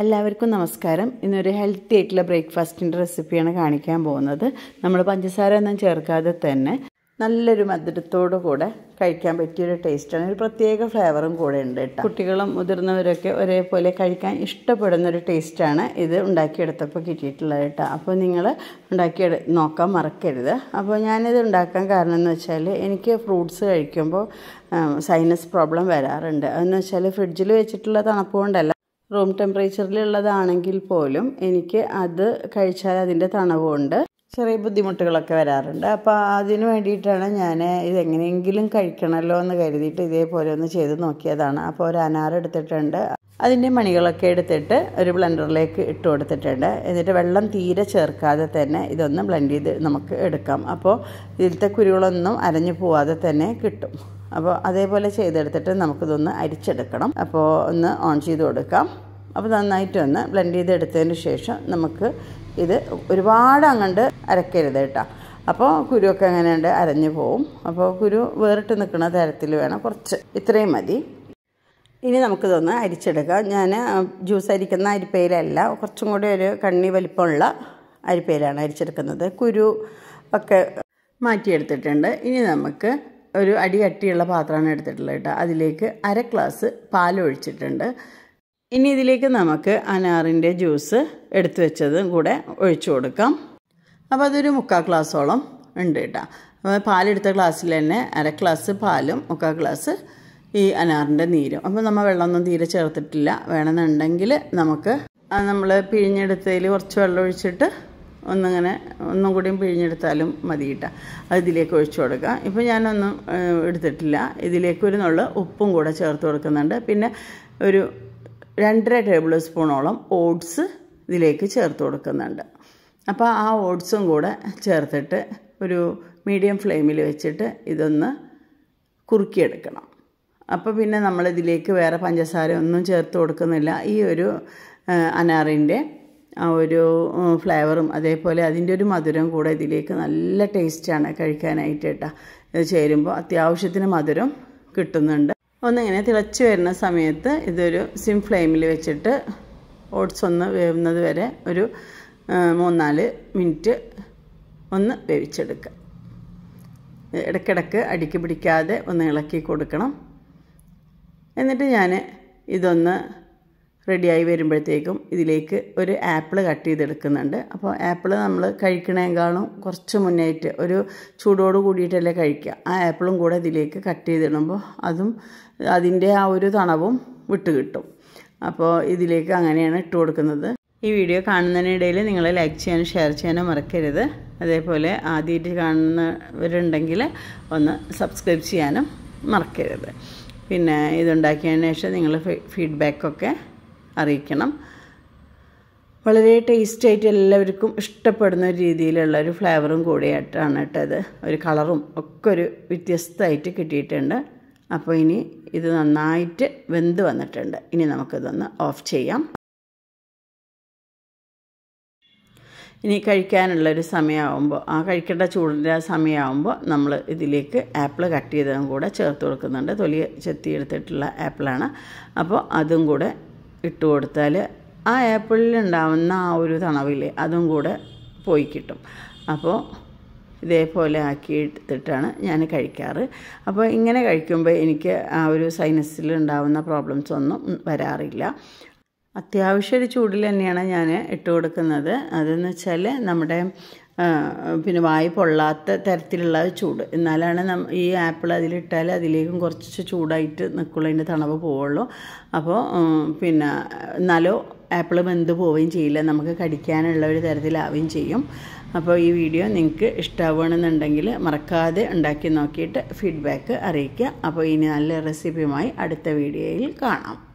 എല്ലാവർക്കും നമസ്കാരം ഇന്നൊരു ഹെൽത്തി ആയിട്ടുള്ള ബ്രേക്ക്ഫാസ്റ്റിൻ്റെ റെസിപ്പിയാണ് കാണിക്കാൻ പോകുന്നത് നമ്മൾ പഞ്ചസാര ഒന്നും ചേർക്കാതെ തന്നെ നല്ലൊരു മധുരത്തോടു കൂടെ കഴിക്കാൻ പറ്റിയൊരു ടേസ്റ്റാണ് ഒരു പ്രത്യേക ഫ്ലേവറും കൂടെ ഉണ്ട് കേട്ടോ കുട്ടികളും മുതിർന്നവരൊക്കെ ഒരേപോലെ കഴിക്കാൻ ഇഷ്ടപ്പെടുന്ന ഒരു ടേസ്റ്റാണ് ഇത് ഉണ്ടാക്കിയെടുത്തപ്പോൾ കിട്ടിയിട്ടുള്ളത് കേട്ടോ അപ്പോൾ നിങ്ങൾ ഉണ്ടാക്കി നോക്കാൻ മറക്കരുത് അപ്പോൾ ഞാനിത് ഉണ്ടാക്കാൻ കാരണം എന്ന് വെച്ചാൽ എനിക്ക് ഫ്രൂട്ട്സ് കഴിക്കുമ്പോൾ സൈനസ് പ്രോബ്ലം വരാറുണ്ട് അതെന്ന് വെച്ചാൽ ഫ്രിഡ്ജിൽ വെച്ചിട്ടുള്ള തണുപ്പ് കൊണ്ടല്ല റൂം ടെമ്പറേച്ചറിലുള്ളതാണെങ്കിൽ പോലും എനിക്ക് അത് കഴിച്ചാൽ അതിൻ്റെ തണവുകൊണ്ട് ചെറിയ ബുദ്ധിമുട്ടുകളൊക്കെ വരാറുണ്ട് അപ്പോൾ അതിന് വേണ്ടിയിട്ടാണ് ഞാൻ ഇതെങ്ങനെയെങ്കിലും കഴിക്കണമല്ലോ എന്ന് കരുതിയിട്ട് ഇതേപോലെ ഒന്ന് ചെയ്ത് നോക്കിയതാണ് അപ്പോൾ ഒരു അനാർ എടുത്തിട്ടുണ്ട് അതിൻ്റെ മണികളൊക്കെ എടുത്തിട്ട് ഒരു ബ്ലെൻഡറിലേക്ക് ഇട്ട് കൊടുത്തിട്ടുണ്ട് എന്നിട്ട് വെള്ളം തീരെ ചേർക്കാതെ തന്നെ ഇതൊന്ന് ബ്ലെൻഡ് ചെയ്ത് നമുക്ക് എടുക്കാം അപ്പോൾ ഇതിലത്തെ കുരുകളൊന്നും അരഞ്ഞു പോവാതെ തന്നെ കിട്ടും അപ്പോൾ അതേപോലെ ചെയ്തെടുത്തിട്ട് നമുക്കിതൊന്ന് അരിച്ചെടുക്കണം അപ്പോൾ ഒന്ന് ഓൺ ചെയ്ത് കൊടുക്കാം അപ്പോൾ നന്നായിട്ട് ഒന്ന് ബ്ലെൻഡ് ചെയ്തെടുത്തതിന് ശേഷം നമുക്ക് ഇത് ഒരുപാട് അങ്ങോട്ട് അരക്കരുത് കേട്ടോ അപ്പോൾ കുരുവൊക്കെ അങ്ങനെയുണ്ട് അരഞ്ഞു പോവും അപ്പോൾ കുരു വേറിട്ട് നിൽക്കുന്ന തരത്തിൽ വേണം കുറച്ച് ഇത്രയും മതി ഇനി നമുക്കിതൊന്ന് അരിച്ചെടുക്കാം ഞാൻ ജ്യൂസ് അരിക്കുന്ന അരിപ്പയിലല്ല കുറച്ചും കൂടി ഒരു കണ്ണി വലിപ്പമുള്ള അരിപ്പയിലാണ് അരിച്ചെടുക്കുന്നത് കുരു ഒക്കെ മാറ്റിയെടുത്തിട്ടുണ്ട് ഇനി നമുക്ക് ഒരു അടി കട്ടിയുള്ള പാത്രമാണ് എടുത്തിട്ടുള്ളത് കേട്ടോ അതിലേക്ക് അര ഗ്ലാസ് പാൽ ഒഴിച്ചിട്ടുണ്ട് ഇനി ഇതിലേക്ക് നമുക്ക് അനാറിൻ്റെ ജ്യൂസ് എടുത്തു വെച്ചതും കൂടെ ഒഴിച്ചു കൊടുക്കാം അപ്പോൾ അതൊരു മുക്കാൽ ഗ്ലാസ്സോളം ഉണ്ട് കേട്ടോ അപ്പോൾ പാലെടുത്ത ഗ്ലാസ്സിൽ തന്നെ അര ഗ്ലാസ് പാലും മുക്കാൽ ഗ്ലാസ് ഈ അനാറിൻ്റെ നീരും അപ്പോൾ നമ്മൾ വെള്ളമൊന്നും തീരെ ചേർത്തിട്ടില്ല വേണമെന്നുണ്ടെങ്കിൽ നമുക്ക് നമ്മൾ പിഴിഞ്ഞെടുത്തതിൽ കുറച്ച് വെള്ളം ഒഴിച്ചിട്ട് ഒന്നിങ്ങനെ ഒന്നും കൂടിയും പിഴിഞ്ഞെടുത്താലും മതി കിട്ടുക അത് ഇതിലേക്ക് ഒഴിച്ചു കൊടുക്കുക ഇപ്പോൾ ഞാനൊന്നും എടുത്തിട്ടില്ല ഇതിലേക്ക് ഒരു നുള്ള ഉപ്പും കൂടെ ചേർത്ത് കൊടുക്കുന്നുണ്ട് പിന്നെ ഒരു രണ്ടര ടേബിൾ സ്പൂണോളം ഓട്സ് ഇതിലേക്ക് ചേർത്ത് കൊടുക്കുന്നുണ്ട് അപ്പോൾ ആ ഓട്സും കൂടെ ചേർത്തിട്ട് ഒരു മീഡിയം ഫ്ലെയിമിൽ വെച്ചിട്ട് ഇതൊന്ന് കുറുക്കിയെടുക്കണം അപ്പോൾ പിന്നെ നമ്മളിതിലേക്ക് വേറെ പഞ്ചസാര ഒന്നും ചേർത്ത് കൊടുക്കുന്നില്ല ഈ ഒരു അനാറിൻ്റെ ആ ഒരു ഫ്ലേവറും അതേപോലെ അതിൻ്റെ ഒരു മധുരം കൂടെ ഇതിലേക്ക് നല്ല ടേസ്റ്റാണ് കഴിക്കാനായിട്ട് കേട്ടോ ഇത് ചേരുമ്പോൾ അത്യാവശ്യത്തിന് മധുരം കിട്ടുന്നുണ്ട് ഒന്നിങ്ങനെ തിളച്ച് വരുന്ന സമയത്ത് ഇതൊരു സിം ഫ്ലെയിമിൽ വെച്ചിട്ട് ഓട്സ് ഒന്ന് വേവുന്നത് വരെ ഒരു മൂന്നാല് മിനിറ്റ് ഒന്ന് വേവിച്ചെടുക്കുക ഇടയ്ക്കിടയ്ക്ക് അടിക്ക് പിടിക്കാതെ ഒന്ന് ഇളക്കി കൊടുക്കണം എന്നിട്ട് ഞാൻ ഇതൊന്ന് റെഡിയായി വരുമ്പോഴത്തേക്കും ഇതിലേക്ക് ഒരു ആപ്പിൾ കട്ട് ചെയ്തെടുക്കുന്നുണ്ട് അപ്പോൾ ആപ്പിൾ നമ്മൾ കഴിക്കണേക്കാളും കുറച്ച് മുന്നേറ്റ് ഒരു ചൂടോട് കൂടിയിട്ടല്ലേ കഴിക്കുക ആ ആപ്പിളും കൂടെ ഇതിലേക്ക് കട്ട് ചെയ്തിടുമ്പോൾ അതും അതിൻ്റെ ആ ഒരു തണവും വിട്ട് കിട്ടും അപ്പോൾ ഇതിലേക്ക് അങ്ങനെയാണ് ഇട്ട് കൊടുക്കുന്നത് ഈ വീഡിയോ കാണുന്നതിനിടയിൽ നിങ്ങൾ ലൈക്ക് ചെയ്യാനും ഷെയർ ചെയ്യാനും മറക്കരുത് അതേപോലെ ആദ്യമായിട്ട് കാണുന്നവരുണ്ടെങ്കിൽ ഒന്ന് സബ്സ്ക്രൈബ് ചെയ്യാനും മറക്കരുത് പിന്നെ ഇതുണ്ടാക്കിയതിന് ശേഷം നിങ്ങൾ ഫീഡ്ബാക്കൊക്കെ അറിയിക്കണം വളരെ ടേസ്റ്റായിട്ട് എല്ലാവർക്കും ഇഷ്ടപ്പെടുന്ന ഒരു രീതിയിലുള്ള ഒരു ഫ്ലേവറും കൂടിയായിട്ടാണ് കേട്ടത് ഇത് ഒരു കളറും ഒക്കെ ഒരു വ്യത്യസ്തമായിട്ട് കിട്ടിയിട്ടുണ്ട് അപ്പോൾ ഇനി ഇത് നന്നായിട്ട് വെന്ത് വന്നിട്ടുണ്ട് ഇനി നമുക്കിതൊന്ന് ഓഫ് ചെയ്യാം ഇനി കഴിക്കാനുള്ളൊരു സമയമാകുമ്പോൾ ആ കഴിക്കേണ്ട ചൂടിൻ്റെ ആ സമയമാകുമ്പോൾ നമ്മൾ ഇതിലേക്ക് ആപ്പിൾ കട്ട് ചെയ്തതും കൂടെ ചേർത്ത് കൊടുക്കുന്നുണ്ട് തൊലി ചെത്തിയെടുത്തിട്ടുള്ള ആപ്പിളാണ് അപ്പോൾ അതും കൂടെ ഇട്ട് കൊടുത്താൽ ആ ആപ്പിളിലുണ്ടാവുന്ന ആ ഒരു തണവില്ലേ അതും കൂടെ പോയി കിട്ടും അപ്പോൾ ഇതേപോലെ ആക്കി എടുത്തിട്ടാണ് ഞാൻ കഴിക്കാറ് അപ്പോൾ ഇങ്ങനെ കഴിക്കുമ്പോൾ എനിക്ക് ആ ഒരു സൈനസിൽ ഉണ്ടാകുന്ന പ്രോബ്ലംസ് ഒന്നും വരാറില്ല അത്യാവശ്യം ഒരു ചൂടിൽ തന്നെയാണ് ഞാൻ ഇട്ട് കൊടുക്കുന്നത് അതെന്ന് വെച്ചാൽ നമ്മുടെ പിന്നെ വായു പൊള്ളാത്ത തരത്തിലുള്ള ചൂട് എന്നാലാണ് നം ഈ ആപ്പിൾ അതിലിട്ടാൽ അതിലേക്കും കുറച്ച് ചൂടായിട്ട് നിൽക്കുള്ളൂ അതിൻ്റെ തണവ് പോവുള്ളൂ അപ്പോൾ പിന്നെ എന്നാലോ ആപ്പിൾ വെന്ത് പോവുകയും ചെയ്യില്ല നമുക്ക് കടിക്കാനുള്ള ഒരു തരത്തിലാവുകയും ചെയ്യും അപ്പോൾ ഈ വീഡിയോ നിങ്ങൾക്ക് ഇഷ്ടമാവണമെന്നുണ്ടെങ്കിൽ മറക്കാതെ ഉണ്ടാക്കി നോക്കിയിട്ട് ഫീഡ്ബാക്ക് അറിയിക്കുക അപ്പോൾ ഇനി നല്ല റെസിപ്പിയുമായി അടുത്ത വീഡിയോയിൽ കാണാം